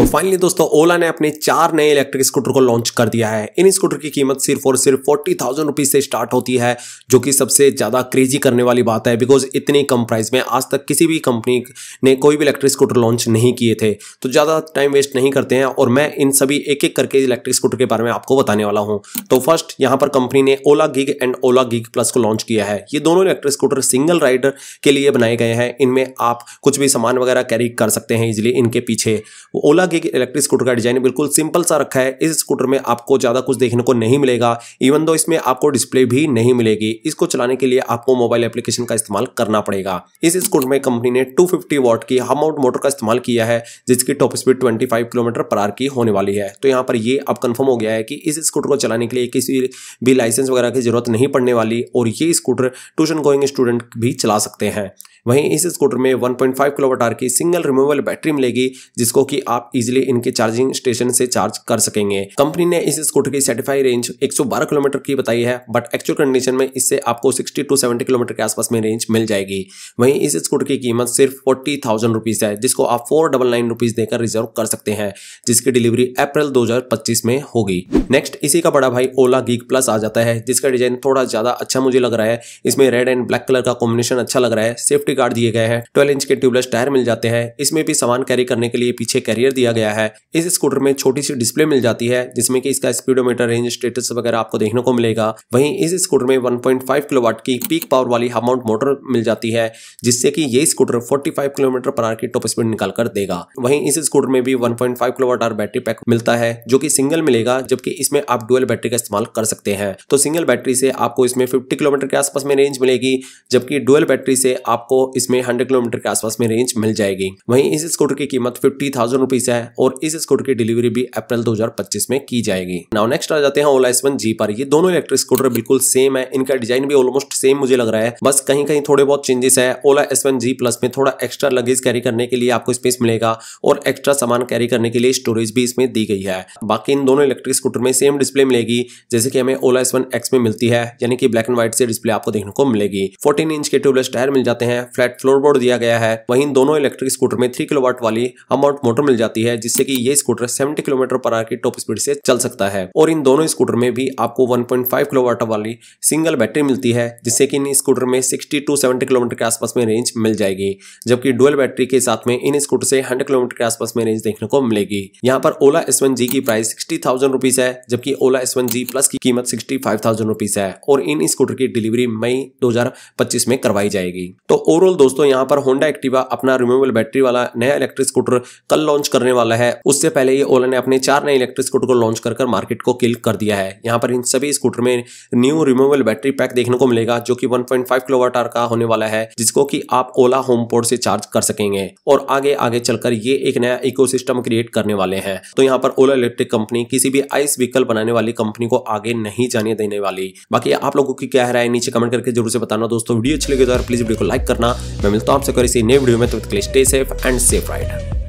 तो फाइनली दोस्तों ओला ने अपने चार नए इलेक्ट्रिक स्कूटर को लॉन्च कर दिया है इन स्कूटर की कीमत सिर्फ और सिर्फ फोर्टी थाउजेंड रुपीज से स्टार्ट होती है जो कि सबसे ज़्यादा क्रेजी करने वाली बात है बिकॉज इतनी कम प्राइस में आज तक किसी भी कंपनी ने कोई भी इलेक्ट्रिक स्कूटर लॉन्च नहीं किए थे तो ज़्यादा टाइम वेस्ट नहीं करते हैं और मैं इन सभी एक एक करके इलेक्ट्रिक स्कूटर के बारे में आपको बताने वाला हूँ तो फर्स्ट यहाँ पर कंपनी ने Ola gig and Ola gig plus को लॉन्च किया है ये दोनों इलेक्ट्रिक स्कूटर सिंगल राइडर के लिए बनाए गए हैं इनमें आप कुछ भी सामान वगैरह कैरी कर सकते हैं इजिली इनके पीछे ओला कि इलेक्ट्रिक स्कूटर का डिजाइन बिल्कुल सिंपल सा रखा है इस स्कूटर में आपको ज़्यादा कुछ देखने को नहीं मिलेगा इवन दो इसमें आपको डिस्प्ले भी नहीं मिलेगी इसको चलाने के लिए आपको मोबाइल एप्लीकेशन का इस्तेमाल करना पड़ेगा इस स्कूटर में कंपनी ने टू वॉट की हमआउट मोटर का इस्तेमाल किया है जिसकी top speed twenty kilometre per hour की होने वाली है तो यहाँ पर ये अब कन्फर्म हो गया है कि इस स्कूटर को चलाने के लिए किसी भी लाइसेंस वगैरह की जरूरत नहीं पड़ने वाली और ये स्कूटर ट्यूशन गोइंग स्टूडेंट भी चला सकते हैं वहीं इस स्कूटर में 1.5 किलोवाट आर की सिंगल रिमूवेबल बैटरी मिलेगी जिसको कि आप इजिली इनके चार्जिंग स्टेशन से चार्ज कर सकेंगे कंपनी ने इस स्कूटर की सर्टिफाई रेंज 112 किलोमीटर की बताई है बट एक्चुअल कंडीशन में इससे आपको सिक्सटी टू सेवेंटी किलोमीटर के आसपास में रेंज मिल जाएगी वहीं इस स्कूटर की कीमत सिर्फ फोर्टी थाउजेंड रुपीज है जिसको आप फोर डबल नाइन रुपीज देकर रिजर्व कर सकते हैं जिसकी डिलीवरी अप्रैल दो में होगी नेक्स्ट इसी का बड़ा भाई ओला गीक प्लस आ जाता है जिसका डिजाइन थोड़ा ज्यादा अच्छा मुझे लग रहा है इसमें रेड एंड ब्लैक कलर का कॉम्बिनेशन अच्छा लग रहा है सेफ्टी सेफ्टी गार्ड दिए गए हैं ट्वेल्व इंच के ट्यूबलेस टायर मिल जाते हैं इसमें भी सामान कैरी करने के लिए पीछे कैरियर दिया गया है इस स्कूटर में छोटी सी डिस्प्ले मिल जाती है जिसमें कि इसका स्पीडोमीटर रेंज स्टेटस वगैरह आपको देखने को मिलेगा वहीं इस स्कूटर में 1.5 किलोवाट की पीक पावर वाली हाफ मोटर मिल जाती है जिससे कि ये स्कूटर 45 किलोमीटर पर आर की टॉप स्पीड निकाल कर देगा वहीं इस स्कूटर में भी 1.5 किलोवाट आर बैटरी पैक मिलता है जो कि सिंगल मिलेगा जबकि इसमें आप डुअल बैटरी का इस्तेमाल कर सकते हैं तो सिंगल बैटरी से आपको इसमें फिफ्टी किलोमीटर के आसपास में रेंज मिलेगी जबकि डुअल बैटरी से आपको इसमें हंड्रेड किलोमीटर के आसपास में रेंज मिल जाएगी वही इस स्कूटर की कीमत फिफ्टी थाउजेंड है और इस स्कूटर की डिलीवरी भी अप्रैल दो में की जाएगी नाउ नेक्स्ट आ जाते हैं ओला एसवन जी पर ये दोनों इलेक्ट्रिक स्कूटर बिल्कुल सेम है इनका डिजाइन भी ऑलमोस्ट सेम मुझे लग रहा है बस कहीं कहीं थोड़े बहुत चेंजेस है ओला एस जी प्लस में थोड़ा एक्स्ट्रा लगेज कैरी करने के लिए आपको स्पेस मिलेगा और एक्स्ट्रा सामान कैरी करने के लिए स्टोरेज भी इसमें दी गई है बाकी इन दोनों इलेक्ट्रिक स्कूटर में सेम डिस्प्ले मिलेगी जैसे कि हमें ओला एस एक्स में मिलती है यानी कि ब्लैक एंड व्हाइट से डिस्प्ले आपको देखने को मिलेगी फोर्टीन इंच के ट्यूबलेस टायर मिल जाते हैं फ्लैट फ्लोरबोर्ड दिया गया है वही दोनों इलेक्ट्रिक स्कूटर में थ्री किलोवाट वाली अमाउंट मोटर मिल जाती है जिससे की ये scooter seventy kilometre per hour की टॉप स्पीड से चल सकता है और इन दोनों स्कूटर में भी आपको वन किलोवाट वाली सिंगल बैटरी मिलती है जिससे की इन स्कूटर में सिक्सटी टू सेवेंटी किलोमीटर के आसपास में रेंज मिल जाएगी जबकि डुअल बैटरी के साथ में इन स्कूटर से हंड्रेड किलोमीटर के आसपास में रेंज देखने को मिलेगी यहाँ पर ओला एस वन जी की प्राइस सिक्सटी थाउजेंड रुपीज है जबकि Ola S one G plus की कीमत सिक्सटी फाइव थाउजेंड रुपीज है और इन स्कूटर की डिलीवरी मई 2025 में करवाई जाएगी तो और ओवरऑल दोस्तों यहाँ पर होंडा एक्टिवा अपना रिमूवेबल बैटरी वाला नया इलेक्ट्रिक स्कूटर कल लॉन्च करने वाला है उससे पहले ही ओला ने अपने चार नए इलेक्ट्रिक स्कूटर को लॉन्च कर, मार्केट को किल कर दिया है यहाँ पर इन सभी स्कूटर में न्यू रिमूवेबल बैटरी पैक देखने को मिलेगा जो की वन पॉइंट का होने वाला है जिसको की आप ओला होम पोर्ट से चार्ज कर सकेंगे और आगे आगे चलकर ये एक नया इको क्रिएट करने वाले हैं तो यहाँ पर ओला इलेक्ट्रिक कंपनी किसी भी आइस व्हीकल बनाने वाली कंपनी को आगे नहीं जाने देने वाली बाकी आप लोगों की क्या राय नीचे कमेंट करके जरूर से बताना दोस्तों वीडियो अच्छी लगे तो प्लीज वीडियो को लाइक करना मैं मिलता हूँ आपसे इसी नए वीडियो में तब तो तक stay safe and safe ride